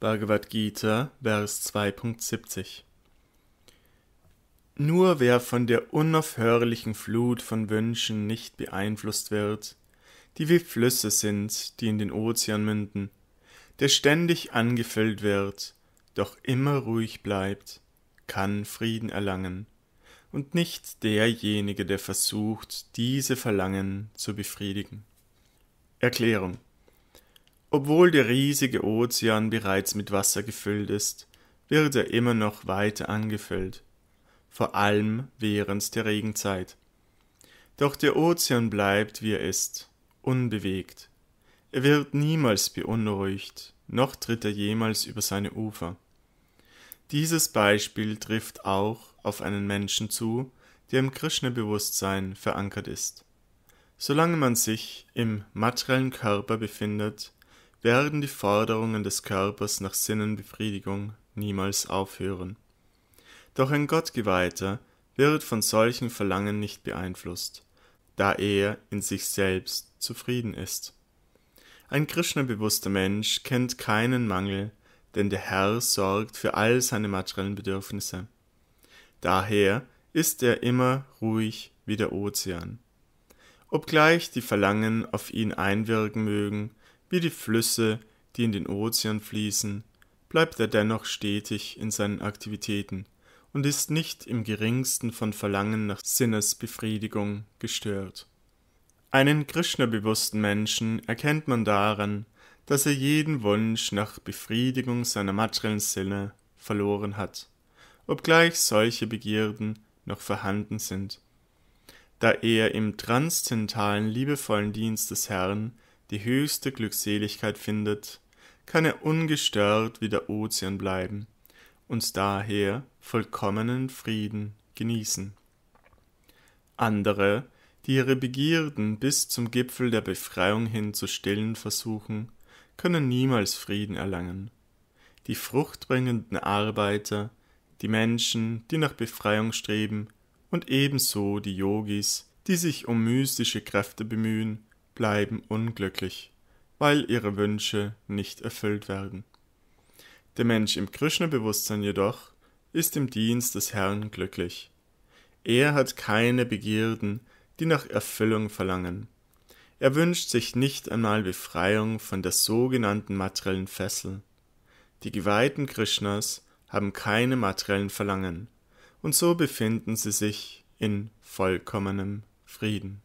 Bhagavad Gita, Vers 2.70 Nur wer von der unaufhörlichen Flut von Wünschen nicht beeinflusst wird, die wie Flüsse sind, die in den Ozean münden, der ständig angefüllt wird, doch immer ruhig bleibt, kann Frieden erlangen, und nicht derjenige, der versucht, diese Verlangen zu befriedigen. Erklärung obwohl der riesige Ozean bereits mit Wasser gefüllt ist, wird er immer noch weiter angefüllt, vor allem während der Regenzeit. Doch der Ozean bleibt, wie er ist, unbewegt. Er wird niemals beunruhigt, noch tritt er jemals über seine Ufer. Dieses Beispiel trifft auch auf einen Menschen zu, der im Krishna-Bewusstsein verankert ist. Solange man sich im materiellen Körper befindet, werden die Forderungen des Körpers nach Sinnenbefriedigung niemals aufhören. Doch ein Gottgeweihter wird von solchen Verlangen nicht beeinflusst, da er in sich selbst zufrieden ist. Ein Krishna-bewusster Mensch kennt keinen Mangel, denn der Herr sorgt für all seine materiellen Bedürfnisse. Daher ist er immer ruhig wie der Ozean. Obgleich die Verlangen auf ihn einwirken mögen, wie die Flüsse, die in den Ozean fließen, bleibt er dennoch stetig in seinen Aktivitäten und ist nicht im geringsten von Verlangen nach Sinnesbefriedigung gestört. Einen Krishna-bewussten Menschen erkennt man daran, dass er jeden Wunsch nach Befriedigung seiner materiellen Sinne verloren hat, obgleich solche Begierden noch vorhanden sind. Da er im transzendentalen liebevollen Dienst des Herrn die höchste Glückseligkeit findet, kann er ungestört wie der Ozean bleiben und daher vollkommenen Frieden genießen. Andere, die ihre Begierden bis zum Gipfel der Befreiung hin zu stillen versuchen, können niemals Frieden erlangen. Die fruchtbringenden Arbeiter, die Menschen, die nach Befreiung streben, und ebenso die Yogis, die sich um mystische Kräfte bemühen, bleiben unglücklich, weil ihre Wünsche nicht erfüllt werden. Der Mensch im Krishna-Bewusstsein jedoch ist im Dienst des Herrn glücklich. Er hat keine Begierden, die nach Erfüllung verlangen. Er wünscht sich nicht einmal Befreiung von der sogenannten materiellen Fessel. Die Geweihten Krishnas haben keine materiellen Verlangen, und so befinden sie sich in vollkommenem Frieden.